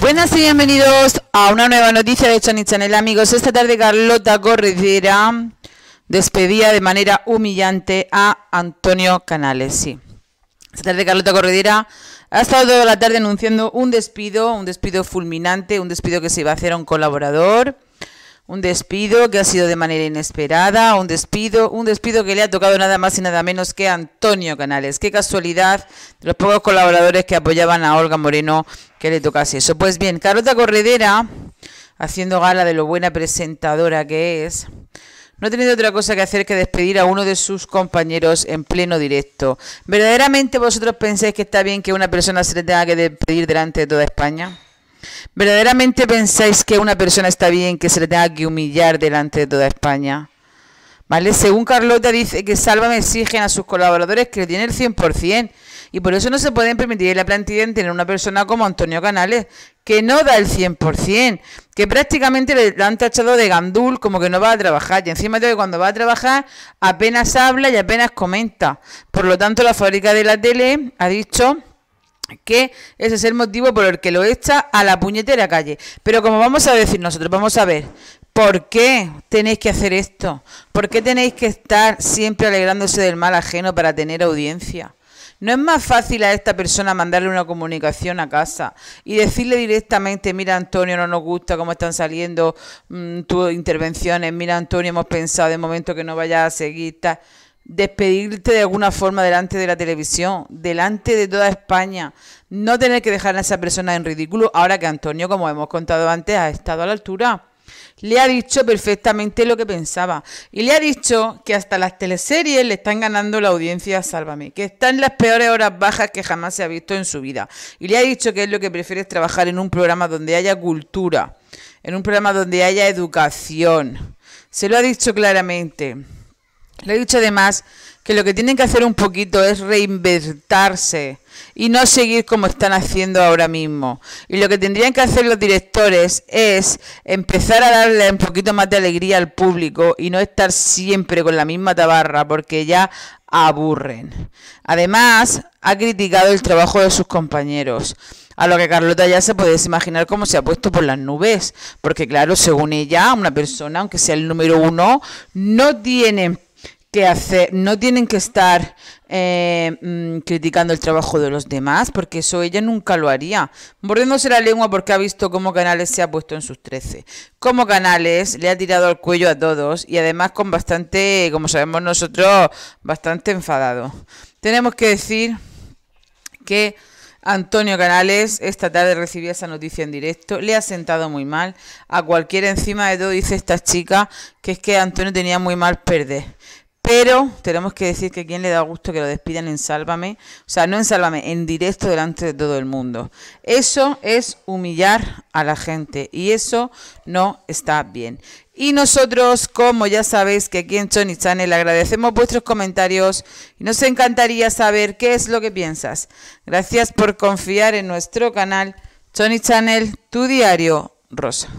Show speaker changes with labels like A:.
A: Buenas y bienvenidos a una nueva noticia de Chani amigos. Esta tarde Carlota Corredera despedía de manera humillante a Antonio Canales, sí. Esta tarde Carlota Corredera ha estado toda la tarde anunciando un despido, un despido fulminante, un despido que se iba a hacer a un colaborador un despido que ha sido de manera inesperada, un despido, un despido que le ha tocado nada más y nada menos que a Antonio Canales. Qué casualidad de los pocos colaboradores que apoyaban a Olga Moreno que le tocase eso. Pues bien, Carota Corredera, haciendo gala de lo buena presentadora que es, no ha tenido otra cosa que hacer que despedir a uno de sus compañeros en pleno directo. ¿Verdaderamente vosotros pensáis que está bien que una persona se le tenga que despedir delante de toda España? ¿Verdaderamente pensáis que una persona está bien que se le tenga que humillar delante de toda España? ¿Vale? Según Carlota dice que me exigen a sus colaboradores que le den el 100% y por eso no se pueden permitir en la plantilla tener una persona como Antonio Canales, que no da el 100%, que prácticamente le han tachado de gandul, como que no va a trabajar, y encima de que cuando va a trabajar apenas habla y apenas comenta. Por lo tanto, la fábrica de la tele ha dicho que ese es el motivo por el que lo echa a la puñetera calle. Pero como vamos a decir nosotros, vamos a ver, ¿por qué tenéis que hacer esto? ¿Por qué tenéis que estar siempre alegrándose del mal ajeno para tener audiencia? ¿No es más fácil a esta persona mandarle una comunicación a casa y decirle directamente, mira Antonio, no nos gusta cómo están saliendo mm, tus intervenciones, mira Antonio, hemos pensado de momento que no vayas a seguir? despedirte de alguna forma delante de la televisión, delante de toda España, no tener que dejar a esa persona en ridículo, ahora que Antonio, como hemos contado antes, ha estado a la altura. Le ha dicho perfectamente lo que pensaba y le ha dicho que hasta las teleseries le están ganando la audiencia Sálvame, que está en las peores horas bajas que jamás se ha visto en su vida. Y le ha dicho que es lo que prefiere es trabajar en un programa donde haya cultura, en un programa donde haya educación. Se lo ha dicho claramente. Le he dicho además que lo que tienen que hacer un poquito es reinventarse y no seguir como están haciendo ahora mismo. Y lo que tendrían que hacer los directores es empezar a darle un poquito más de alegría al público y no estar siempre con la misma tabarra porque ya aburren. Además, ha criticado el trabajo de sus compañeros. A lo que Carlota ya se puede imaginar cómo se ha puesto por las nubes. Porque claro, según ella, una persona, aunque sea el número uno, no tiene que hacer, no tienen que estar eh, mm, criticando el trabajo de los demás, porque eso ella nunca lo haría. Mordiéndose la lengua porque ha visto cómo Canales se ha puesto en sus 13. Cómo Canales le ha tirado al cuello a todos y además con bastante, como sabemos nosotros, bastante enfadado. Tenemos que decir que... Antonio Canales esta tarde recibía esa noticia en directo, le ha sentado muy mal. A cualquiera encima de todo dice esta chica que es que Antonio tenía muy mal perder. Pero tenemos que decir que quién le da gusto que lo despidan en Sálvame, o sea, no en Sálvame, en directo delante de todo el mundo. Eso es humillar a la gente y eso no está bien. Y nosotros, como ya sabéis que aquí en Sony Channel agradecemos vuestros comentarios y nos encantaría saber qué es lo que piensas. Gracias por confiar en nuestro canal Sony Channel, tu diario rosa.